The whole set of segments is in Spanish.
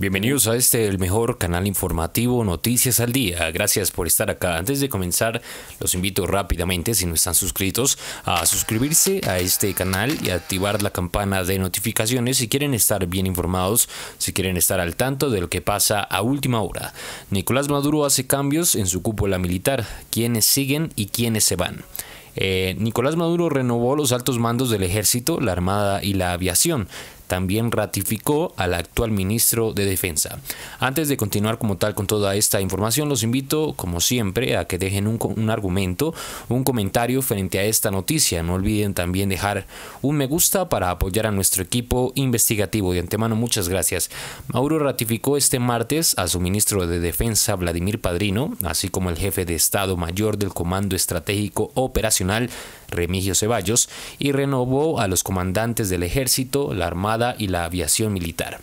Bienvenidos a este, el mejor canal informativo Noticias al Día. Gracias por estar acá. Antes de comenzar, los invito rápidamente, si no están suscritos, a suscribirse a este canal y activar la campana de notificaciones si quieren estar bien informados, si quieren estar al tanto de lo que pasa a última hora. Nicolás Maduro hace cambios en su cúpula militar, ¿Quiénes siguen y quiénes se van. Eh, Nicolás Maduro renovó los altos mandos del ejército, la armada y la aviación también ratificó al actual ministro de Defensa. Antes de continuar como tal con toda esta información, los invito, como siempre, a que dejen un, argumento, un comentario frente a esta noticia. No olviden también dejar un me gusta para apoyar a nuestro equipo investigativo. De antemano, muchas gracias. Mauro ratificó este martes a su ministro de Defensa, Vladimir Padrino, así como el jefe de Estado Mayor del Comando Estratégico Operacional Remigio Ceballos, y renovó a los comandantes del ejército, la armada y la aviación militar.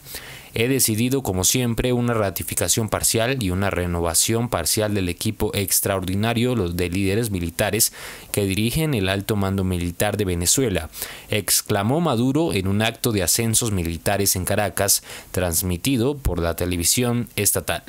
He decidido, como siempre, una ratificación parcial y una renovación parcial del equipo extraordinario de líderes militares que dirigen el alto mando militar de Venezuela, exclamó Maduro en un acto de ascensos militares en Caracas, transmitido por la televisión estatal.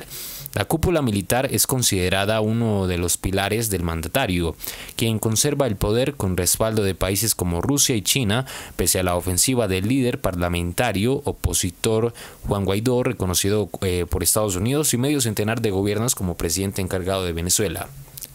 La cúpula militar es considerada uno de los pilares del mandatario, quien conserva el poder con respaldo de países como Rusia y China, pese a la ofensiva del líder parlamentario opositor Juan Guaidó, reconocido eh, por Estados Unidos y medio centenar de gobiernos como presidente encargado de Venezuela.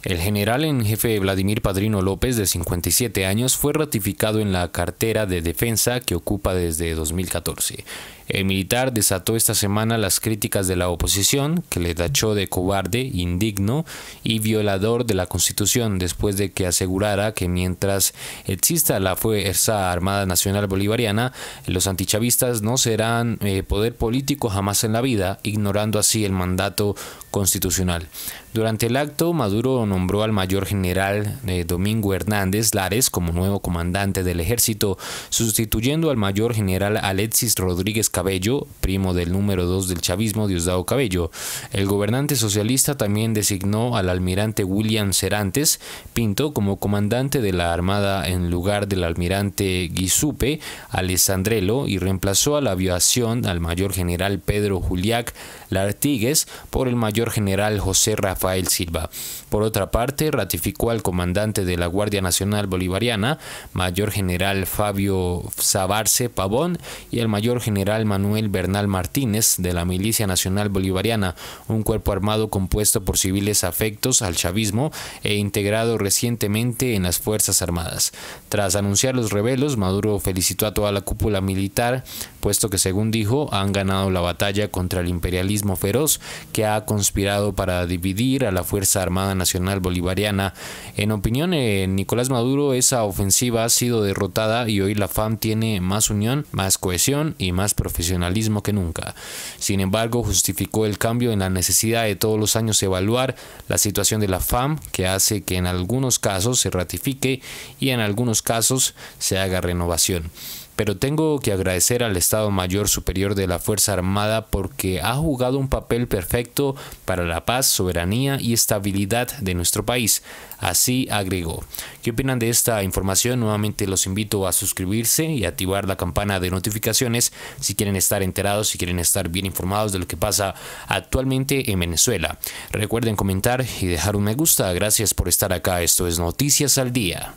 El general en jefe Vladimir Padrino López, de 57 años, fue ratificado en la cartera de defensa que ocupa desde 2014. El militar desató esta semana las críticas de la oposición, que le tachó de cobarde, indigno y violador de la Constitución, después de que asegurara que mientras exista la Fuerza Armada Nacional Bolivariana, los antichavistas no serán eh, poder político jamás en la vida, ignorando así el mandato constitucional. Durante el acto, Maduro nombró al mayor general eh, Domingo Hernández Lares como nuevo comandante del ejército, sustituyendo al mayor general Alexis Rodríguez Cabello, primo del número 2 del chavismo, Diosdado Cabello. El gobernante socialista también designó al almirante William Cerantes Pinto como comandante de la Armada en lugar del almirante Guisupe Alessandrelo y reemplazó a la aviación al mayor general Pedro Juliac Lartigues por el mayor general José Rafael Silva. Por otra parte, ratificó al comandante de la Guardia Nacional Bolivariana, mayor general Fabio zabarce Pavón y el mayor general Manuel Bernal Martínez de la Milicia Nacional Bolivariana, un cuerpo armado compuesto por civiles afectos al chavismo e integrado recientemente en las Fuerzas Armadas. Tras anunciar los rebelos, Maduro felicitó a toda la cúpula militar, puesto que según dijo, han ganado la batalla contra el imperialismo feroz que ha conspirado para dividir a la Fuerza Armada Nacional Bolivariana. En opinión de eh, Nicolás Maduro, esa ofensiva ha sido derrotada y hoy la FAM tiene más unión, más cohesión y más profundidad profesionalismo que nunca. Sin embargo, justificó el cambio en la necesidad de todos los años evaluar la situación de la FAM, que hace que en algunos casos se ratifique y en algunos casos se haga renovación pero tengo que agradecer al Estado Mayor Superior de la Fuerza Armada porque ha jugado un papel perfecto para la paz, soberanía y estabilidad de nuestro país. Así agregó. ¿Qué opinan de esta información? Nuevamente los invito a suscribirse y activar la campana de notificaciones si quieren estar enterados, si quieren estar bien informados de lo que pasa actualmente en Venezuela. Recuerden comentar y dejar un me gusta. Gracias por estar acá. Esto es Noticias al Día.